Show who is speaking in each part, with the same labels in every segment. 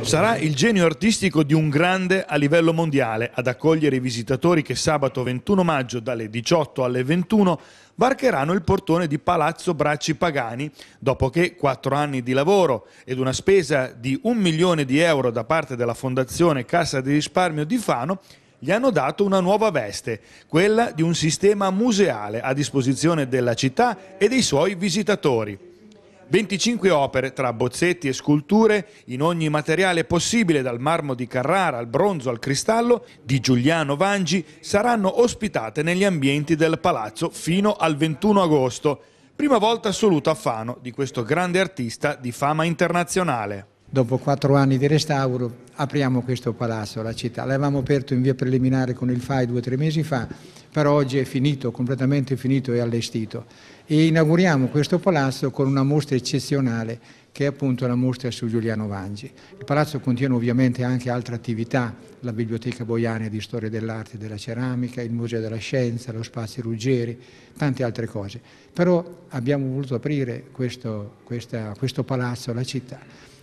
Speaker 1: Sarà il genio artistico di un grande a livello mondiale ad accogliere i visitatori che sabato 21 maggio dalle 18 alle 21 varcheranno il portone di Palazzo Bracci Pagani dopo che quattro anni di lavoro ed una spesa di un milione di euro da parte della Fondazione Cassa di Risparmio di Fano gli hanno dato una nuova veste, quella di un sistema museale a disposizione della città e dei suoi visitatori. 25 opere tra bozzetti e sculture in ogni materiale possibile dal marmo di Carrara al bronzo al cristallo di Giuliano Vangi saranno ospitate negli ambienti del palazzo fino al 21 agosto. Prima volta assoluta a Fano di questo grande artista di fama internazionale.
Speaker 2: Dopo quattro anni di restauro apriamo questo palazzo alla città. L'avevamo aperto in via preliminare con il FAI due o tre mesi fa però oggi è finito, completamente finito e allestito. E inauguriamo questo palazzo con una mostra eccezionale che è appunto la mostra su Giuliano Vangi. Il palazzo contiene ovviamente anche altre attività, la biblioteca boiana di storia dell'arte e della ceramica, il museo della scienza, lo spazio Ruggeri, tante altre cose. Però abbiamo voluto aprire questo, questa, questo palazzo alla città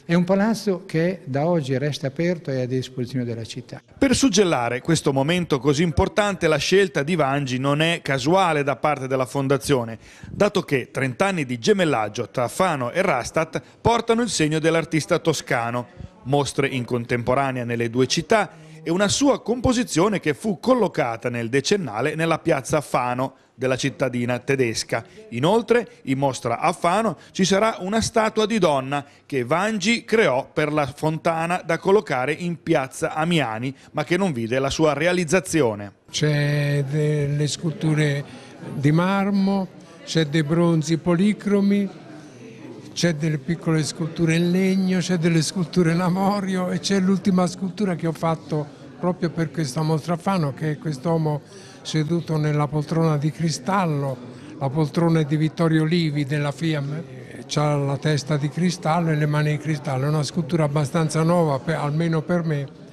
Speaker 2: è un palazzo che da oggi resta aperto e a disposizione della città.
Speaker 1: Per suggellare questo momento così importante la scelta di Vangi non è casuale da parte della Fondazione, dato che 30 anni di gemellaggio tra Fano e Rastat portano il segno dell'artista toscano mostre in contemporanea nelle due città e una sua composizione che fu collocata nel decennale nella piazza Fano della cittadina tedesca. Inoltre, in mostra a Fano ci sarà una statua di donna che Vangi creò per la fontana da collocare in piazza Amiani, ma che non vide la sua realizzazione.
Speaker 3: C'è delle sculture di marmo, c'è dei bronzi policromi, c'è delle piccole sculture in legno, c'è delle sculture in amorio e c'è l'ultima scultura che ho fatto proprio per questa mostra Fano che è quest'uomo seduto nella poltrona di cristallo, la poltrona di Vittorio Livi della FIAM, ha la testa di cristallo e le mani di cristallo, è una scultura abbastanza nuova almeno per me